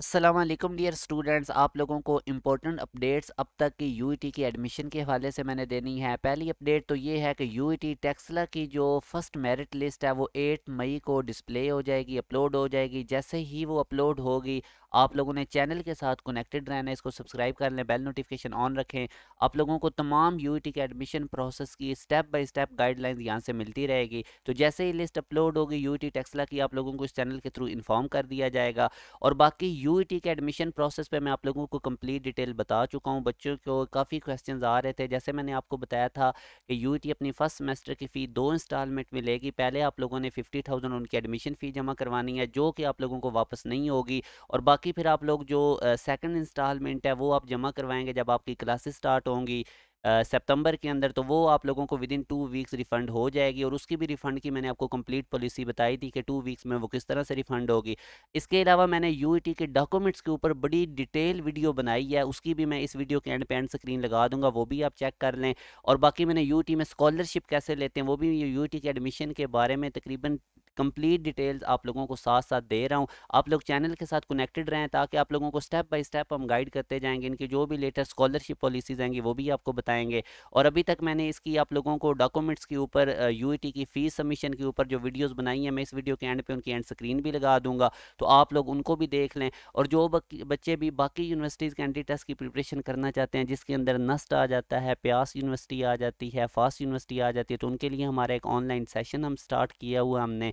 Aslam dear students आप लोगों को इम्पोर्टेंट अपडेट्स अब तक की टी e की एडमिशन के हवाले से मैंने देनी है पहली अपडेट तो ये है कि टी टेक्सला e की जो फर्स्ट मेरिट लिस्ट है वो 8 मई को डिस्प्ले हो जाएगी अपलोड हो जाएगी जैसे ही वो अपलोड होगी आप लोगों ने चैनल के साथ कनेक्टेड रहना है इसको सब्सक्राइब कर लें बेल नोटिफिकेशन ऑन रखें आप लोगों को तमाम यू e के एडमिशन प्रोसेस की स्टेप बाई स्टेप गाइडलाइंस यहाँ से मिलती रहेगी तो जैसे ही लिस्ट अपलोड होगी यू ई टेक्सला की आप लोगों को इस चैनल के थ्रू इन्फॉर्म कर दिया जाएगा और बाकी यू e के एडमिशन प्रोसेस पर मैं आप लोगों को कम्प्लीट डिटेल बता चुका हूँ बच्चों को काफ़ी क्वेश्चन आ रहे थे जैसे मैंने आपको बताया था कि यू e अपनी फर्स्ट सेमेस्टर की फ़ी दो इंस्टॉलमेंट में लेगी पहले आप लोगों ने फिफ्टी थाउजेंड उनकी एडमिशन फ़ी जमा करवानी है जो कि आप लोगों को वापस नहीं होगी और बाकी बाकी फिर आप लोग जो सेकंड इंस्टॉलमेंट है वो आप जमा करवाएंगे जब आपकी क्लासेस स्टार्ट होंगी सितंबर के अंदर तो वो आप लोगों को within two weeks refund हो जाएगी और उसकी भी रिफंड की मैंने आपको कंप्लीट पॉलिसी बताई थी कि टू वीक्स में वो किस तरह से रिफंड होगी इसके अलावा मैंने यू e के डॉक्यूमेंट्स के ऊपर बड़ी डिटेल वीडियो बनाई है उसकी भी मैं इस वीडियो के एंड पे एंड स्क्रीन लगा दूंगा वो भी आप चेक कर लें और बाकी मैंने यू e में स्कॉलरशिप कैसे लेते हैं वो भी यू e के एडमिशन के बारे में तकरीबन कंप्लीट डिटेल्स आप लोगों को साथ साथ दे रहा हूँ आप लोग चैनल के साथ कनेक्टेड रहें ताकि आप लोगों को स्टेप बाय स्टेप हम गाइड करते जाएंगे इनकी जो भी लेटेस्ट स्कॉलरशिप पॉलिसीज़ आएंगी वो भी आपको बताएंगे और अभी तक मैंने इसकी आप लोगों को डॉक्यूमेंट्स के ऊपर यू e की फीस सबमिशन के ऊपर जो वीडियोज़ बनाई हैं मैं इस वीडियो के एंड पे उनकी एंड स्क्रीन भी लगा दूंगा तो आप लोग उनको भी देख लें और जो बच्चे भी बाकी यूनिवर्सिटीज़ के एंट्री टेस्ट की प्रिपरेशन करना चाहते हैं जिसके अंदर नस्ट आ जाता है प्यास यूनिवर्सिटी आ जाती है फास्ट यूनिवर्सिटी आ जाती है तो उनके लिए हमारा एक ऑनलाइन सेशन हम स्टार्ट किया हुआ हमने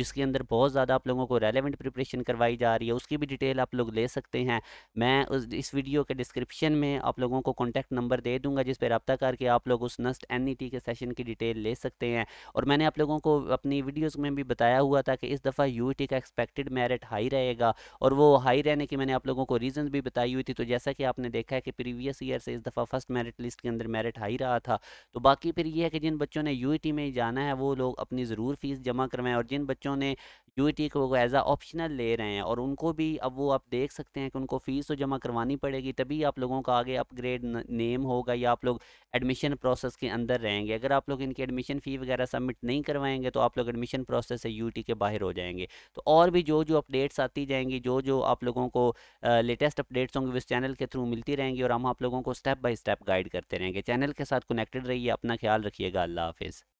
जिसके अंदर बहुत ज़्यादा आप लोगों को रेलिवेंट प्रिपरेशन करवाई जा रही है उसकी भी डिटेल आप लोग ले सकते हैं मैं उस इस वीडियो के डिस्क्रिप्शन में आप लोगों को कॉन्टैक्ट नंबर दे दूँगा जिस पर रबता करके आप लोग उस नस्ट एन e के सेशन की डिटेल ले सकते हैं और मैंने आप लोगों को अपनी वीडियोज़ में भी बताया हुआ था कि इस दफ़ा यू e का एक्सपेक्टेड मेरिट हाई रहेगा और वो हाई रहने की मैंने आप लोगों को रीज़न भी बताई हुई थी तो जैसा कि आपने देखा है कि प्रीवियस ईयर से इस दफ़ा फर्स्ट मेरिट लिस्ट के अंदर मेरिट हाई रहा था तो बाकी फिर ये है कि जिन बच्चों ने यू e में जाना है वो लोग अपनी ज़रूर फ़ीस जमा करवाएं और जिन बच्चों बच्चों ने यू e को एज आ ऑप्शनल ले रहे हैं और उनको भी अब वो आप देख सकते हैं कि उनको फ़ीस तो जमा करवानी पड़ेगी तभी आप लोगों का आगे अपग्रेड नेम होगा या आप लोग एडमिशन प्रोसेस के अंदर रहेंगे अगर आप लोग इनकी एडमिशन फ़ी वगैरह सबमिट नहीं करवाएंगे तो आप लोग एडमिशन प्रोसेस से यू e के बाहर हो जाएंगे तो और भी जो जो अपडेट्स आती जाएंगी जो जो आप लोगों को लेटेस्ट अपडेट्स होंगे उस चैनल के थ्रू मिलती रहेंगी और हम आप लोगों को स्टेप बाई स्टेप गाइड करते रहेंगे चैनल के साथ कनेक्टेड रहिए अपना ख्याल रखिएगा अल्लाह हाफिज़